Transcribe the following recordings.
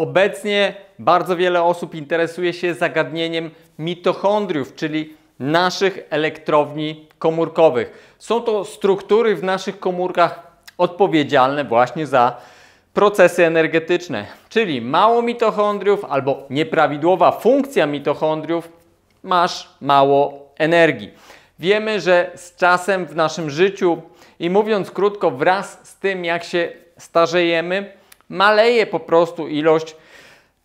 Obecnie bardzo wiele osób interesuje się zagadnieniem mitochondriów, czyli naszych elektrowni komórkowych. Są to struktury w naszych komórkach odpowiedzialne właśnie za procesy energetyczne, czyli mało mitochondriów albo nieprawidłowa funkcja mitochondriów, masz mało energii. Wiemy, że z czasem w naszym życiu i mówiąc krótko, wraz z tym jak się starzejemy, Maleje po prostu ilość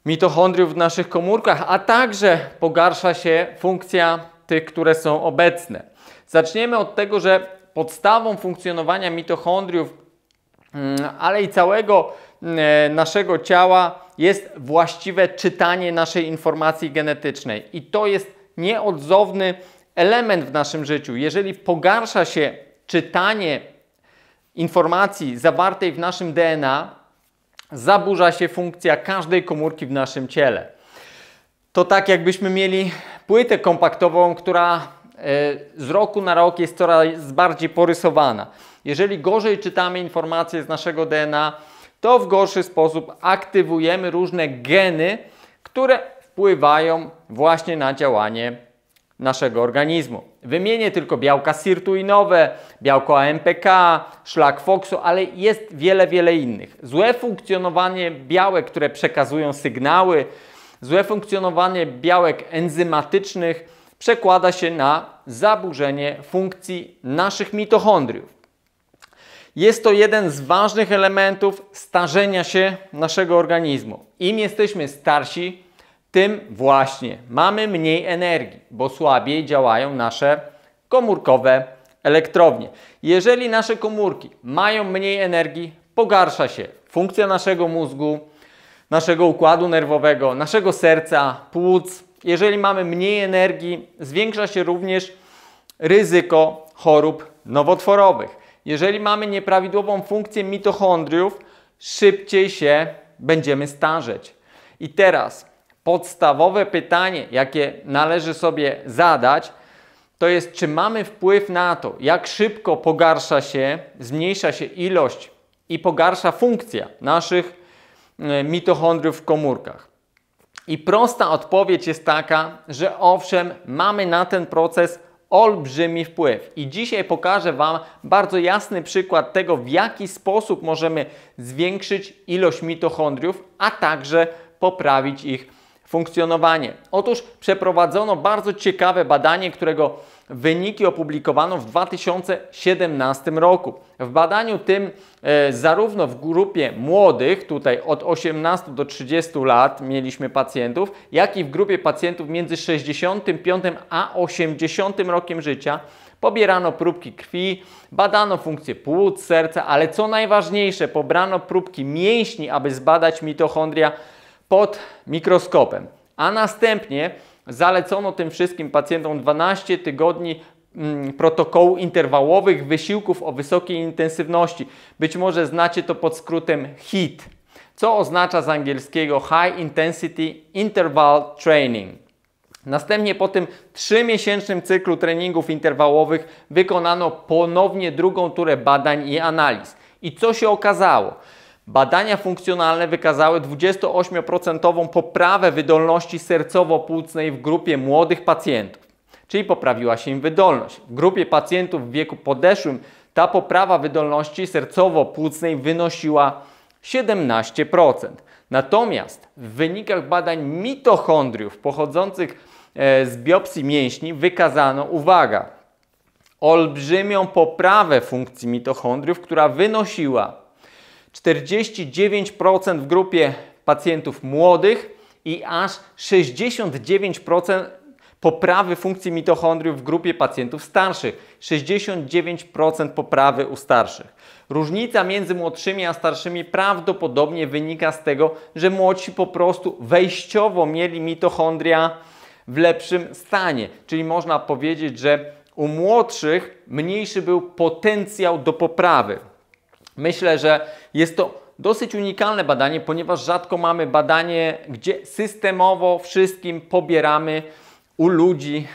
mitochondriów w naszych komórkach, a także pogarsza się funkcja tych, które są obecne. Zaczniemy od tego, że podstawą funkcjonowania mitochondriów, mm, ale i całego e, naszego ciała jest właściwe czytanie naszej informacji genetycznej. I to jest nieodzowny element w naszym życiu. Jeżeli pogarsza się czytanie informacji zawartej w naszym DNA, zaburza się funkcja każdej komórki w naszym ciele. To tak jakbyśmy mieli płytę kompaktową, która e, z roku na rok jest coraz bardziej porysowana. Jeżeli gorzej czytamy informacje z naszego DNA, to w gorszy sposób aktywujemy różne geny, które wpływają właśnie na działanie naszego organizmu. Wymienię tylko białka sirtuinowe, białko AMPK, szlak Foxu, ale jest wiele, wiele innych. Złe funkcjonowanie białek, które przekazują sygnały, złe funkcjonowanie białek enzymatycznych przekłada się na zaburzenie funkcji naszych mitochondriów. Jest to jeden z ważnych elementów starzenia się naszego organizmu. Im jesteśmy starsi, tym właśnie mamy mniej energii, bo słabiej działają nasze komórkowe elektrownie. Jeżeli nasze komórki mają mniej energii, pogarsza się funkcja naszego mózgu, naszego układu nerwowego, naszego serca, płuc. Jeżeli mamy mniej energii, zwiększa się również ryzyko chorób nowotworowych. Jeżeli mamy nieprawidłową funkcję mitochondriów, szybciej się będziemy starzeć. I teraz podstawowe pytanie, jakie należy sobie zadać, to jest, czy mamy wpływ na to, jak szybko pogarsza się, zmniejsza się ilość i pogarsza funkcja naszych e, mitochondriów w komórkach. I prosta odpowiedź jest taka, że owszem, mamy na ten proces olbrzymi wpływ. I dzisiaj pokażę Wam bardzo jasny przykład tego, w jaki sposób możemy zwiększyć ilość mitochondriów, a także poprawić ich funkcjonowanie. Otóż przeprowadzono bardzo ciekawe badanie, którego wyniki opublikowano w 2017 roku. W badaniu tym e, zarówno w grupie młodych, tutaj od 18 do 30 lat mieliśmy pacjentów, jak i w grupie pacjentów między 65 a 80 rokiem życia pobierano próbki krwi, badano funkcję płuc, serca, ale co najważniejsze, pobrano próbki mięśni, aby zbadać mitochondria pod mikroskopem. A następnie zalecono tym wszystkim pacjentom 12 tygodni mm, protokołu interwałowych wysiłków o wysokiej intensywności. Być może znacie to pod skrótem HIT, co oznacza z angielskiego High Intensity Interval Training. Następnie po tym 3-miesięcznym cyklu treningów interwałowych wykonano ponownie drugą turę badań i analiz. I co się okazało? Badania funkcjonalne wykazały 28% poprawę wydolności sercowo-płucnej w grupie młodych pacjentów, czyli poprawiła się im wydolność. W grupie pacjentów w wieku podeszłym ta poprawa wydolności sercowo-płucnej wynosiła 17%. Natomiast w wynikach badań mitochondriów pochodzących e, z biopsji mięśni wykazano, uwaga, olbrzymią poprawę funkcji mitochondriów, która wynosiła 49% w grupie pacjentów młodych i aż 69% poprawy funkcji mitochondriów w grupie pacjentów starszych. 69% poprawy u starszych. Różnica między młodszymi a starszymi prawdopodobnie wynika z tego, że młodsi po prostu wejściowo mieli mitochondria w lepszym stanie. Czyli można powiedzieć, że u młodszych mniejszy był potencjał do poprawy. Myślę, że jest to dosyć unikalne badanie, ponieważ rzadko mamy badanie, gdzie systemowo wszystkim pobieramy u ludzi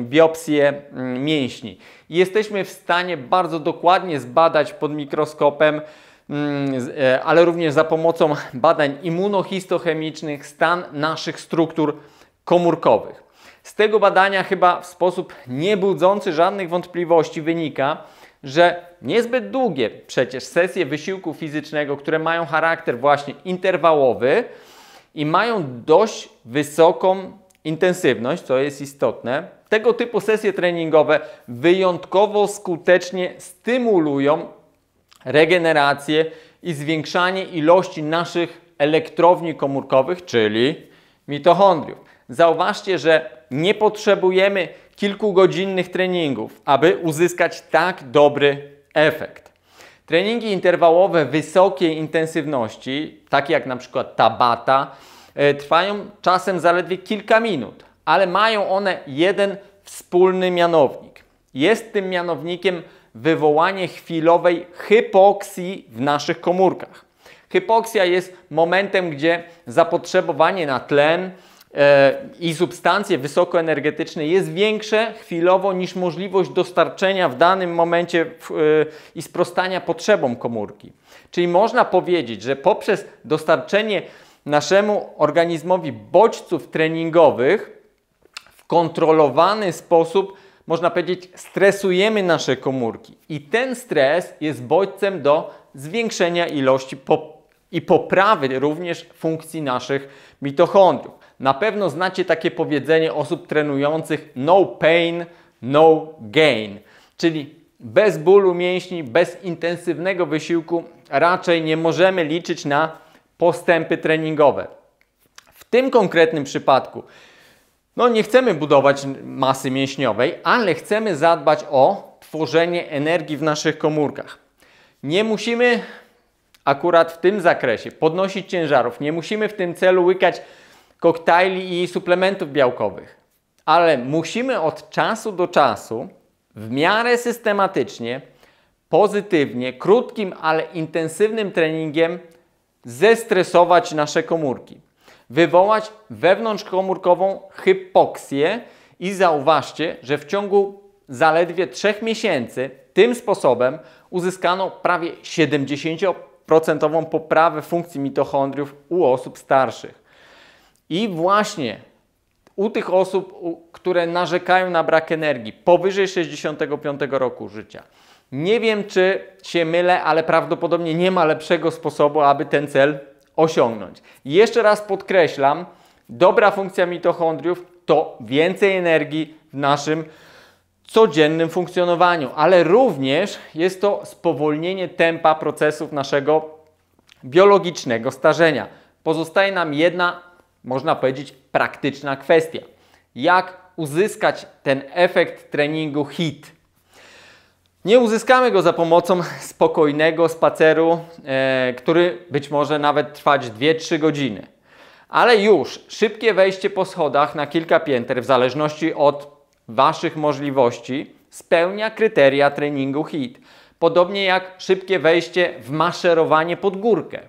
biopsję mięśni. Jesteśmy w stanie bardzo dokładnie zbadać pod mikroskopem, e, ale również za pomocą badań immunohistochemicznych stan naszych struktur komórkowych. Z tego badania chyba w sposób niebudzący żadnych wątpliwości wynika, że niezbyt długie przecież sesje wysiłku fizycznego, które mają charakter właśnie interwałowy i mają dość wysoką intensywność, co jest istotne, tego typu sesje treningowe wyjątkowo skutecznie stymulują regenerację i zwiększanie ilości naszych elektrowni komórkowych, czyli mitochondriów. Zauważcie, że nie potrzebujemy kilkugodzinnych treningów, aby uzyskać tak dobry efekt. Treningi interwałowe wysokiej intensywności, takie jak na przykład Tabata, e, trwają czasem zaledwie kilka minut, ale mają one jeden wspólny mianownik. Jest tym mianownikiem wywołanie chwilowej hypoksji w naszych komórkach. Hypoksja jest momentem, gdzie zapotrzebowanie na tlen, E, i substancje wysokoenergetyczne jest większe chwilowo niż możliwość dostarczenia w danym momencie e, i sprostania potrzebom komórki. Czyli można powiedzieć, że poprzez dostarczenie naszemu organizmowi bodźców treningowych w kontrolowany sposób można powiedzieć, stresujemy nasze komórki i ten stres jest bodźcem do zwiększenia ilości i poprawy również funkcji naszych mitochondriów. Na pewno znacie takie powiedzenie osób trenujących no pain, no gain, czyli bez bólu mięśni, bez intensywnego wysiłku raczej nie możemy liczyć na postępy treningowe. W tym konkretnym przypadku no nie chcemy budować masy mięśniowej, ale chcemy zadbać o tworzenie energii w naszych komórkach. Nie musimy akurat w tym zakresie podnosić ciężarów, nie musimy w tym celu łykać koktajli i suplementów białkowych. Ale musimy od czasu do czasu, w miarę systematycznie, pozytywnie, krótkim, ale intensywnym treningiem zestresować nasze komórki. Wywołać wewnątrzkomórkową hypoksję i zauważcie, że w ciągu zaledwie 3 miesięcy tym sposobem uzyskano prawie 70% poprawę funkcji mitochondriów u osób starszych. I właśnie u tych osób, które narzekają na brak energii powyżej 65 roku życia, nie wiem czy się mylę, ale prawdopodobnie nie ma lepszego sposobu, aby ten cel osiągnąć. Jeszcze raz podkreślam, dobra funkcja mitochondriów to więcej energii w naszym codziennym funkcjonowaniu, ale również jest to spowolnienie tempa procesów naszego biologicznego starzenia. Pozostaje nam jedna można powiedzieć, praktyczna kwestia. Jak uzyskać ten efekt treningu HIT? Nie uzyskamy go za pomocą spokojnego spaceru, e, który być może nawet trwać 2-3 godziny. Ale już szybkie wejście po schodach na kilka pięter, w zależności od Waszych możliwości, spełnia kryteria treningu HIT. Podobnie jak szybkie wejście w maszerowanie pod górkę.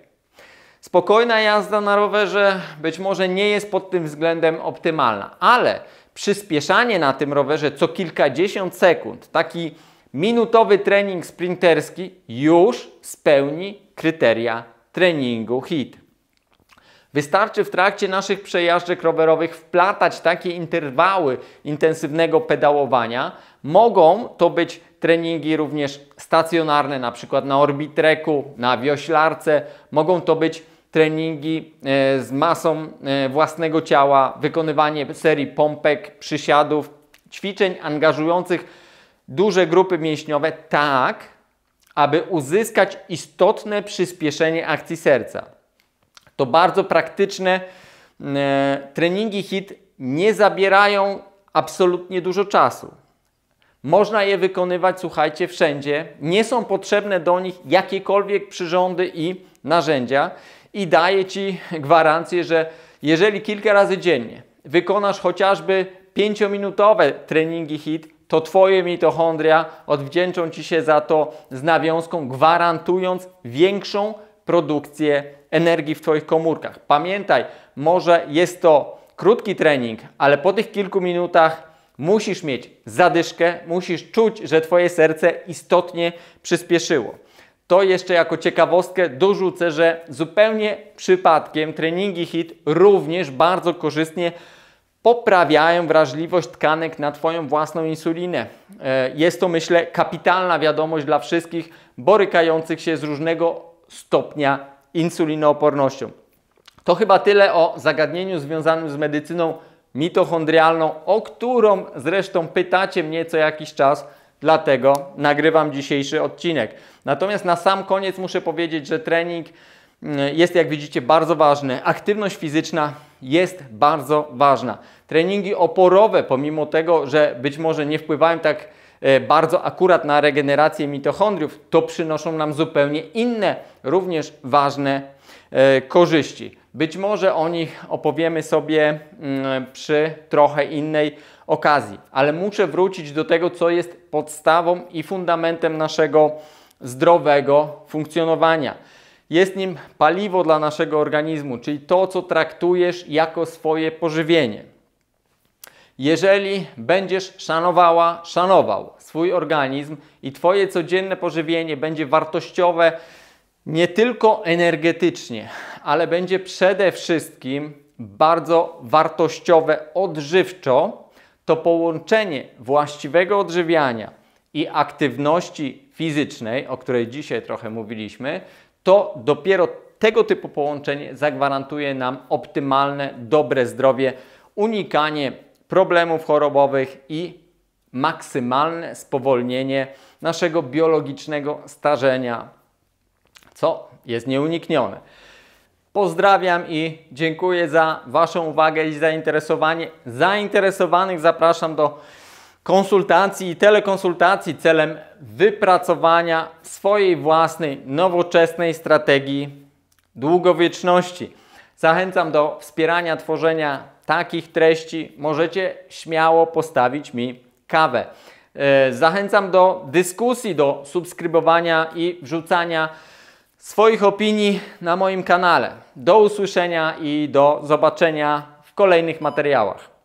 Spokojna jazda na rowerze być może nie jest pod tym względem optymalna, ale przyspieszanie na tym rowerze co kilkadziesiąt sekund, taki minutowy trening sprinterski już spełni kryteria treningu HIT. Wystarczy w trakcie naszych przejażdżek rowerowych wplatać takie interwały intensywnego pedałowania. Mogą to być treningi również stacjonarne, na przykład na orbitreku, na wioślarce. Mogą to być treningi e, z masą e, własnego ciała, wykonywanie serii pompek, przysiadów, ćwiczeń angażujących duże grupy mięśniowe, tak aby uzyskać istotne przyspieszenie akcji serca. To bardzo praktyczne e, treningi HIT nie zabierają absolutnie dużo czasu. Można je wykonywać, słuchajcie, wszędzie. Nie są potrzebne do nich jakiekolwiek przyrządy i narzędzia i daję Ci gwarancję, że jeżeli kilka razy dziennie wykonasz chociażby 5-minutowe treningi HIT, to Twoje mitochondria odwdzięczą Ci się za to z nawiązką, gwarantując większą produkcję energii w Twoich komórkach. Pamiętaj, może jest to krótki trening, ale po tych kilku minutach musisz mieć zadyszkę, musisz czuć, że Twoje serce istotnie przyspieszyło. To jeszcze jako ciekawostkę dorzucę, że zupełnie przypadkiem treningi HIT również bardzo korzystnie poprawiają wrażliwość tkanek na Twoją własną insulinę. E, jest to, myślę, kapitalna wiadomość dla wszystkich borykających się z różnego stopnia insulinoopornością. To chyba tyle o zagadnieniu związanym z medycyną mitochondrialną, o którą zresztą pytacie mnie co jakiś czas, dlatego nagrywam dzisiejszy odcinek. Natomiast na sam koniec muszę powiedzieć, że trening mm, jest, jak widzicie, bardzo ważny. Aktywność fizyczna jest bardzo ważna. Treningi oporowe, pomimo tego, że być może nie wpływają tak E, bardzo akurat na regenerację mitochondriów, to przynoszą nam zupełnie inne, również ważne e, korzyści. Być może o nich opowiemy sobie mm, przy trochę innej okazji, ale muszę wrócić do tego, co jest podstawą i fundamentem naszego zdrowego funkcjonowania. Jest nim paliwo dla naszego organizmu, czyli to, co traktujesz jako swoje pożywienie. Jeżeli będziesz szanowała, szanował swój organizm i Twoje codzienne pożywienie będzie wartościowe nie tylko energetycznie, ale będzie przede wszystkim bardzo wartościowe odżywczo, to połączenie właściwego odżywiania i aktywności fizycznej, o której dzisiaj trochę mówiliśmy, to dopiero tego typu połączenie zagwarantuje nam optymalne, dobre zdrowie, unikanie problemów chorobowych i maksymalne spowolnienie naszego biologicznego starzenia, co jest nieuniknione. Pozdrawiam i dziękuję za Waszą uwagę i zainteresowanie. Zainteresowanych zapraszam do konsultacji i telekonsultacji celem wypracowania swojej własnej, nowoczesnej strategii długowieczności. Zachęcam do wspierania tworzenia takich treści. Możecie śmiało postawić mi kawę. E, zachęcam do dyskusji, do subskrybowania i wrzucania swoich opinii na moim kanale. Do usłyszenia i do zobaczenia w kolejnych materiałach.